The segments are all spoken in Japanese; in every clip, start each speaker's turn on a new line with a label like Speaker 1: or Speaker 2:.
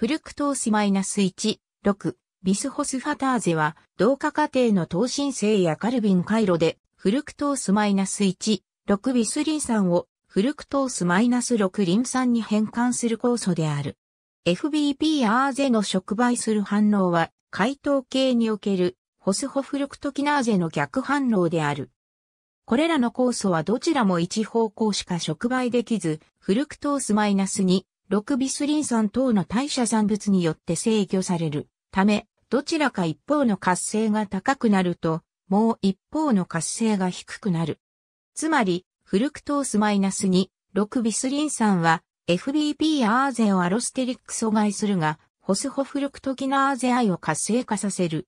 Speaker 1: フルクトース -1、6、ビスホスファターゼは、同化過程の糖新性やカルビン回路で、フルクトース -1、6ビスリン酸を、フルクトース -6 リン酸に変換する酵素である。FBPR ゼの触媒する反応は、解糖系における、ホスホフルクトキナーゼの逆反応である。これらの酵素はどちらも一方向しか触媒できず、フルクトース -2、6ビスリン酸等の代謝産物によって制御されるため、どちらか一方の活性が高くなると、もう一方の活性が低くなる。つまり、フルクトースマイナス2、6ビスリン酸は FBP アーゼをアロステリック阻害するが、ホスホフルクトキナーゼ愛を活性化させる。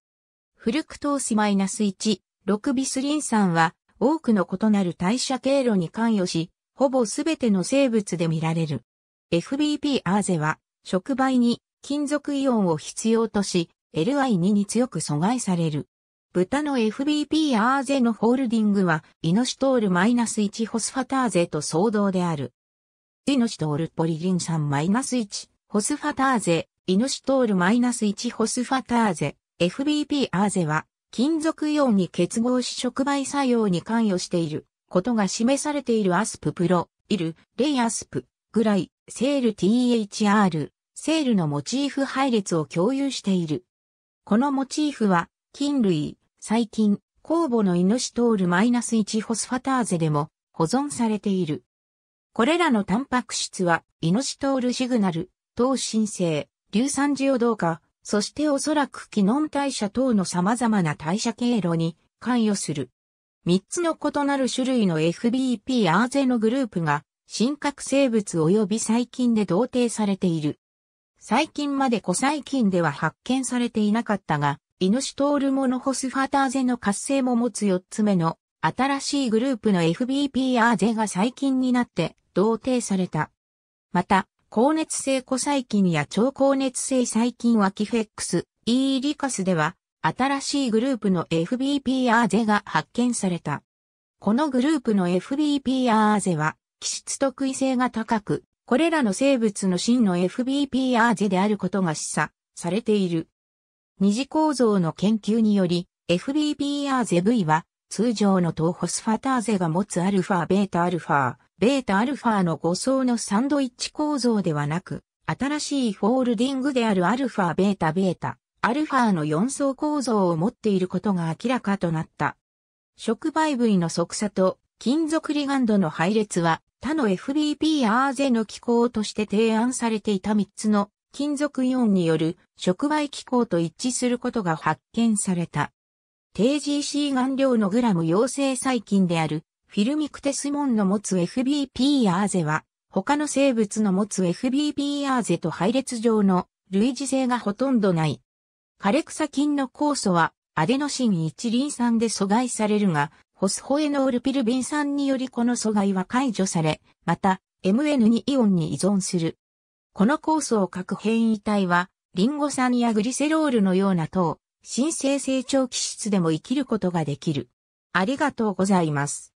Speaker 1: フルクトースマイナス1、6ビスリン酸は多くの異なる代謝経路に関与し、ほぼすべての生物で見られる。FBP アーゼは、触媒に金属イオンを必要とし、LI2 に強く阻害される。豚の FBP アーゼのホールディングは、イノシトール -1 ホスファターゼと相同である。イノシトールポリリン酸 -1 ホスファターゼ、イノシトール -1 ホスファターゼ、FBP アーゼは、金属イオンに結合し触媒作用に関与していることが示されているアスププロ、イル、レイアスプ。ぐらい、セール THR、セールのモチーフ配列を共有している。このモチーフは、菌類、細菌、酵母のイノシトール -1 ホスファターゼでも保存されている。これらのタンパク質は、イノシトールシグナル、糖新生、硫酸ジオ動化、そしておそらく機能代謝等の様々な代謝経路に関与する。3つの異なる種類の FBP アーゼのグループが真核生物及び細菌で同定されている。最近まで古細菌では発見されていなかったが、イノシトールモノホスファターゼの活性も持つ4つ目の新しいグループの FBPR ゼが細菌になって同定された。また、高熱性古細菌や超高熱性細菌はキフェックス、E リカスでは、新しいグループの FBPR ゼが発見された。このグループの FBPR ゼは、気質特異性が高く、これらの生物の真の FBP r ゼであることが示唆されている。二次構造の研究により、FBP r ーゼ V は通常の糖ホスファターゼが持つアルファ、ベータアルファ、ベータアルファの5層のサンドイッチ構造ではなく、新しいフォールディングであるアルファ、ベータ、ベータ、アルファの4層構造を持っていることが明らかとなった。触媒部位の側鎖と金属リガンドの配列は他の f b p r ゼの機構として提案されていた3つの金属イオンによる触媒機構と一致することが発見された。低 GC 顔料のグラム陽性細菌であるフィルミクテスモンの持つ f b p r ゼは他の生物の持つ f b p r ゼと配列上の類似性がほとんどない。枯れ草菌の酵素はアデノシン1リン酸で阻害されるが、ホスホエノールピルビン酸によりこの阻害は解除され、また、MN2 イオンに依存する。この酵素を核変異体は、リンゴ酸やグリセロールのような糖、新生成長期質でも生きることができる。ありがとうございます。